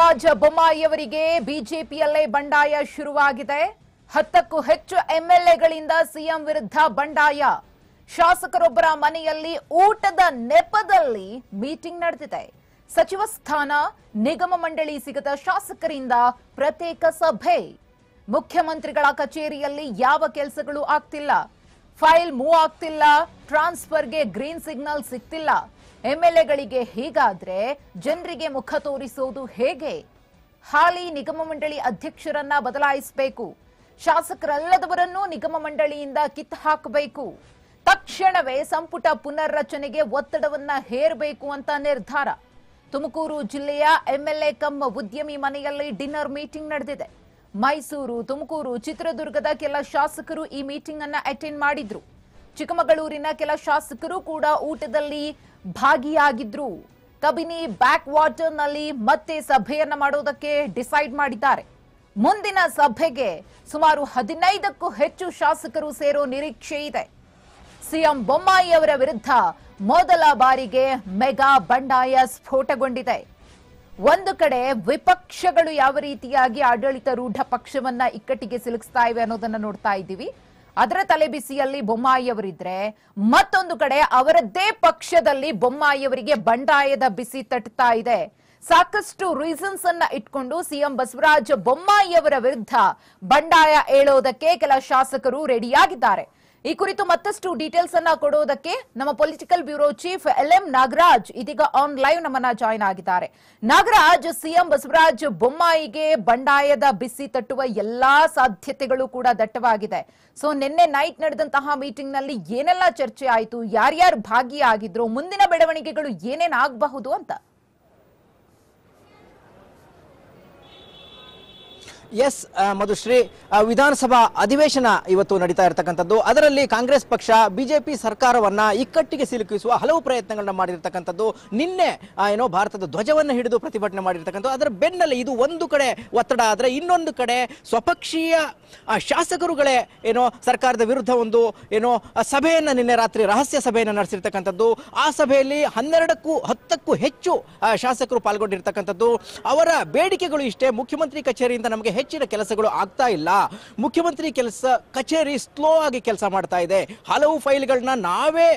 ರಾಜ ಬೊಮ್ಮಾಯಿಯವರಿಗೆ ಬಿಜೆಪಿಯಲ್ಲೇ ಬಂಡಾಯ ಶುರುವಾಗಿದೆ ಹತ್ತಕ್ಕೂ ಹೆಚ್ಚು ಎಂಎಲ್ಎಗಳಿಂದ ಸಿಎಂ ವಿರುದ್ಧ ಬಂಡಾಯ ಶಾಸಕರೊಬ್ಬರ ಮನೆಯಲ್ಲಿ ಊಟದ ನೆಪದಲ್ಲಿ ಮೀಟಿಂಗ್ ನಡೆದಿದೆ ಸಚಿವ ಸ್ಥಾನ ನಿಗಮ ಮಂಡಳಿ ಸಿಗದ ಶಾಸಕರಿಂದ ಪ್ರತ್ಯೇಕ ಸಭೆ ಮುಖ್ಯಮಂತ್ರಿಗಳ ಕಚೇರಿಯಲ್ಲಿ ಯಾವ ಕೆಲಸಗಳು ಆಗ್ತಿಲ್ಲ ಫೈಲ್ ಮೂವ್ ಆಗ್ತಿಲ್ಲ ಟ್ರಾನ್ಸ್ಫರ್ಗೆ ಗ್ರೀನ್ ಸಿಗ್ನಲ್ ಸಿಗ್ತಿಲ್ಲ ಎಂಎಲ್ಎಗಳಿಗೆ ಎಲ್ ಎಗಳಿಗೆ ಹೀಗಾದ್ರೆ ಜನರಿಗೆ ಮುಖ ತೋರಿಸೋದು ಹೇಗೆ ಹಾಲಿ ನಿಗಮ ಮಂಡಳಿ ಅಧ್ಯಕ್ಷರನ್ನ ಬದಲಾಯಿಸಬೇಕು ಶಾಸಕರಲ್ಲದವರನ್ನೂ ನಿಗಮ ಮಂಡಳಿಯಿಂದ ಕಿತ್ತು ಹಾಕಬೇಕು ತಕ್ಷಣವೇ ಸಂಪುಟ ಪುನರ್ರಚನೆಗೆ ಒತ್ತಡವನ್ನ ಹೇರಬೇಕು ಅಂತ ನಿರ್ಧಾರ ತುಮಕೂರು ಜಿಲ್ಲೆಯ ಎಂಎಲ್ಎ ಕಮ್ಮ ಉದ್ಯಮಿ ಮನೆಯಲ್ಲಿ ಡಿನ್ನರ್ ಮೀಟಿಂಗ್ ನಡೆದಿದೆ ಮೈಸೂರು ತುಮಕೂರು ಚಿತ್ರದುರ್ಗದ ಕೆಲ ಶಾಸಕರು ಈ ಮೀಟಿಂಗ್ ಅನ್ನ ಅಟೆಂಡ್ ಮಾಡಿದ್ರು ಚಿಕ್ಕಮಗಳೂರಿನ ಕೆಲ ಶಾಸಕರು ಕೂಡ ಊಟದಲ್ಲಿ ಭಾಗಿಯಾಗಿದ್ರು ಕಬಿನಿ ಬ್ಯಾಕ್ ವಾಟರ್ ನಲ್ಲಿ ಮತ್ತೆ ಸಭೆಯನ್ನ ಮಾಡೋದಕ್ಕೆ ಡಿಸೈಡ್ ಮಾಡಿದ್ದಾರೆ ಮುಂದಿನ ಸಭೆಗೆ ಸುಮಾರು ಹದಿನೈದಕ್ಕೂ ಹೆಚ್ಚು ಶಾಸಕರು ಸೇರೋ ನಿರೀಕ್ಷೆ ಇದೆ ಸಿಎಂ ಬೊಮ್ಮಾಯಿ ಅವರ ವಿರುದ್ಧ ಮೊದಲ ಬಾರಿಗೆ ಮೆಗಾ ಬಂಡಾಯ ಸ್ಫೋಟಗೊಂಡಿದೆ ಒಂದು ಕಡೆ ವಿಪಕ್ಷಗಳು ಯಾವ ರೀತಿಯಾಗಿ ರೂಢ ಪಕ್ಷವನ್ನ ಇಕ್ಕಟ್ಟಿಗೆ ಸಿಲುಕಿಸ್ತಾ ಇವೆ ಅನ್ನೋದನ್ನ ನೋಡ್ತಾ ಇದ್ದೀವಿ ಅದರ ತಲೆಬಿಸಿಯಲ್ಲಿ ಬೊಮ್ಮಾಯಿಯವರಿದ್ರೆ ಮತ್ತೊಂದು ಕಡೆ ಅವರದ್ದೇ ಪಕ್ಷದಲ್ಲಿ ಬೊಮ್ಮಾಯಿಯವರಿಗೆ ಬಂಡಾಯದ ಬಿಸಿ ತಟ್ತಾ ಇದೆ ಸಾಕಷ್ಟು ರೀಸನ್ಸ್ ಅನ್ನ ಇಟ್ಕೊಂಡು ಸಿಎಂ ಬಸವರಾಜ ಬೊಮ್ಮಾಯಿಯವರ ವಿರುದ್ಧ ಬಂಡಾಯ ಏಳೋದಕ್ಕೆ ಕೆಲ ಶಾಸಕರು ರೆಡಿಯಾಗಿದ್ದಾರೆ ಈ ಕುರಿತು ಮತ್ತಷ್ಟು ಡೀಟೇಲ್ಸ್ ಅನ್ನ ಕೊಡುವುದಕ್ಕೆ ನಮ್ಮ political bureau chief L M Nagaraj ಇದೀಗ ಆನ್ ಲೈವ್ ನಮ್ಮನ್ನ ಜಾಯ್ನ್ ಆಗಿದ್ದಾರೆ ನಾಗರಾಜ್ ಸಿಎಂ ಬಸವರಾಜ್ ಬೊಮ್ಮಾಯಿಗೆ ಬಂಡಾಯದ ಬಿಸಿ ತಟ್ಟುವ ಎಲ್ಲಾ ಸಾಧ್ಯತೆಗಳು ಕೂಡ ದಟ್ಟವಾಗಿದೆ ಸೊ ನಿನ್ನೆ ನೈಟ್ ನಡೆದಂತಹ ಮೀಟಿಂಗ್ ನಲ್ಲಿ ಏನೆಲ್ಲ ಚರ್ಚೆ ಆಯಿತು ಯಾರ್ಯಾರು ಭಾಗಿಯಾಗಿದ್ರು ಮುಂದಿನ ಬೆಳವಣಿಗೆಗಳು ಏನೇನಾಗಬಹುದು ಅಂತ ಎಸ್ ಮಧುಶ್ರೀ ವಿಧಾನಸಭಾ ಅಧಿವೇಶನ ಇವತ್ತು ನಡೀತಾ ಇರತಕ್ಕಂಥದ್ದು ಅದರಲ್ಲಿ ಕಾಂಗ್ರೆಸ್ ಪಕ್ಷ ಬಿಜೆಪಿ ಸರ್ಕಾರವನ್ನ ಇಕ್ಕಟ್ಟಿಗೆ ಸಿಲುಕಿಸುವ ಹಲವು ಪ್ರಯತ್ನಗಳನ್ನ ಮಾಡಿರ್ತಕ್ಕಂಥದ್ದು ನಿನ್ನೆ ಏನೋ ಭಾರತದ ಧ್ವಜವನ್ನು ಹಿಡಿದು ಪ್ರತಿಭಟನೆ ಮಾಡಿರ್ತಕ್ಕಂಥದ್ದು ಅದರ ಬೆನ್ನಲ್ಲೇ ಇದು ಒಂದು ಕಡೆ ಒತ್ತಡ ಆದರೆ ಇನ್ನೊಂದು ಕಡೆ ಸ್ವಪಕ್ಷೀಯ ಶಾಸಕರುಗಳೇ ಏನೋ ಸರ್ಕಾರದ ವಿರುದ್ಧ ಒಂದು ಏನೋ ಸಭೆಯನ್ನು ನಿನ್ನೆ ರಾತ್ರಿ ರಹಸ್ಯ ಸಭೆಯನ್ನು ನಡೆಸಿರ್ತಕ್ಕಂಥದ್ದು ಆ ಸಭೆಯಲ್ಲಿ ಹನ್ನೆರಡಕ್ಕೂ ಹತ್ತಕ್ಕೂ ಹೆಚ್ಚು ಶಾಸಕರು ಪಾಲ್ಗೊಂಡಿರ್ತಕ್ಕಂಥದ್ದು ಅವರ ಬೇಡಿಕೆಗಳು ಇಷ್ಟೇ ಮುಖ್ಯಮಂತ್ರಿ ಕಚೇರಿಯಿಂದ ನಮಗೆ ಹೆಚ್ಚಿನ ಕೆಲಸಗಳು ಆಗ್ತಾ ಇಲ್ಲ ಮುಖ್ಯಮಂತ್ರಿ ಕೆಲಸ ಕಚೇರಿ ಸ್ಲೋ ಆಗಿ ಕೆಲಸ ಮಾಡ್ತಾ ಇದೆ ಹಲವು ಫೈಲ್ಗಳನ್ನ ನಾವೇ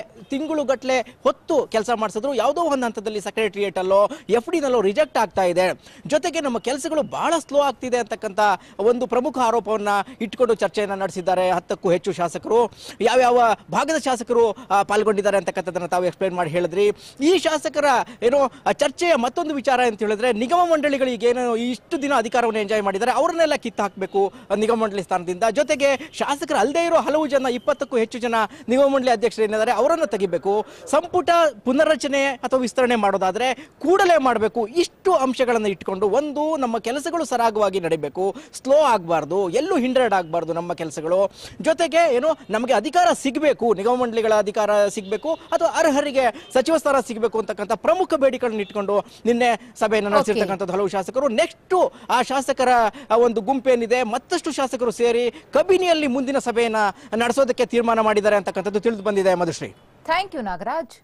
ಗಟ್ಟಲೆ ಹೊತ್ತು ಕೆಲಸ ಮಾಡಿಸಿದ್ರು ಯಾವುದೋ ಒಂದು ಹಂತದಲ್ಲಿ ಸೆಕ್ರೆಟರಿಯೇಟ್ ಅಲ್ಲೋ ಎಫ್ ಡಿನಲ್ಲೋ ರಿಜೆಕ್ಟ್ ಆಗ್ತಾ ಇದೆ ಜೊತೆಗೆ ನಮ್ಮ ಕೆಲಸಗಳು ಬಹಳ ಸ್ಲೋ ಆಗ್ತಿದೆ ಅಂತಕ್ಕಂಥ ಒಂದು ಪ್ರಮುಖ ಆರೋಪವನ್ನು ಇಟ್ಟುಕೊಂಡು ಚರ್ಚೆಯನ್ನು ನಡೆಸಿದ್ದಾರೆ ಹತ್ತಕ್ಕೂ ಹೆಚ್ಚು ಶಾಸಕರು ಯಾವ್ಯಾವ ಭಾಗದ ಶಾಸಕರು ಪಾಲ್ಗೊಂಡಿದ್ದಾರೆ ಅಂತಕ್ಕಂಥದ್ದನ್ನು ತಾವು ಎಕ್ಸ್ಪ್ಲೈನ್ ಮಾಡಿ ಹೇಳಿದ್ರಿ ಈ ಶಾಸಕರ ಏನೋ ಚರ್ಚೆಯ ಮತ್ತೊಂದು ವಿಚಾರ ಅಂತ ಹೇಳಿದ್ರೆ ನಿಗಮ ಮಂಡಳಿಗಳಿಗೆ ಏನೋ ಇಷ್ಟು ದಿನ ಅಧಿಕಾರವನ್ನು ಎಂಜಾಯ್ ಮಾಡಿದ್ದಾರೆ ಅವರ ಅವ್ರನ್ನೆಲ್ಲ ನಿಗಮ ಮಂಡಳಿ ಸ್ಥಾನದಿಂದ ಜೊತೆಗೆ ಶಾಸಕರ ಅಲ್ಲದೆ ಇರೋ ಹಲವು ಜನ ಇಪ್ಪತ್ತಕ್ಕೂ ಹೆಚ್ಚು ಜನ ನಿಗಮ ಮಂಡಳಿ ಅಧ್ಯಕ್ಷರು ಏನಿದ್ದಾರೆ ಅವರನ್ನು ತೆಗಿಬೇಕು ಸಂಪುಟ ಪುನರ್ರಚನೆ ಅಥವಾ ವಿಸ್ತರಣೆ ಮಾಡೋದಾದರೆ ಕೂಡಲೇ ಮಾಡಬೇಕು ಇಷ್ಟು ಅಂಶಗಳನ್ನು ಇಟ್ಕೊಂಡು ಒಂದು ನಮ್ಮ ಕೆಲಸಗಳು ಸರಾಗವಾಗಿ ನಡಿಬೇಕು ಸ್ಲೋ ಆಗಬಾರ್ದು ಎಲ್ಲೂ ಹಿಂಡ್ರೆಡ್ ಆಗಬಾರ್ದು ನಮ್ಮ ಕೆಲಸಗಳು ಜೊತೆಗೆ ಏನು ನಮಗೆ ಅಧಿಕಾರ ಸಿಗಬೇಕು ನಿಗಮ ಮಂಡಳಿಗಳ ಅಧಿಕಾರ ಸಿಗಬೇಕು ಅಥವಾ ಅರ್ಹರಿಗೆ ಸಚಿವ ಸ್ಥಾನ ಸಿಗಬೇಕು ಅಂತಕ್ಕಂಥ ಪ್ರಮುಖ ಬೇಡಿಕೆಗಳನ್ನು ಇಟ್ಕೊಂಡು ನಿನ್ನೆ ಸಭೆಯನ್ನು ನಡೆಸಿರ್ತಕ್ಕಂಥದ್ದು ಹಲವು ಶಾಸಕರು ನೆಕ್ಸ್ಟು ಆ ಶಾಸಕರ ಒಂದು ಗುಂಪೇನಿದೆ ಮತ್ತಷ್ಟು ಶಾಸಕರು ಸೇರಿ ಕಬಿನಿಯಲ್ಲಿ ಮುಂದಿನ ಸಭೆಯನ್ನು ನಡೆಸೋದಕ್ಕೆ ತೀರ್ಮಾನ ಮಾಡಿದ್ದಾರೆ ಅಂತಕ್ಕಂಥದ್ದು ತಿಳಿದು ಬಂದಿದೆ ಮಧುಶ್ರೀ ಥ್ಯಾಂಕ್ ಯು ನಾಗರಾಜ್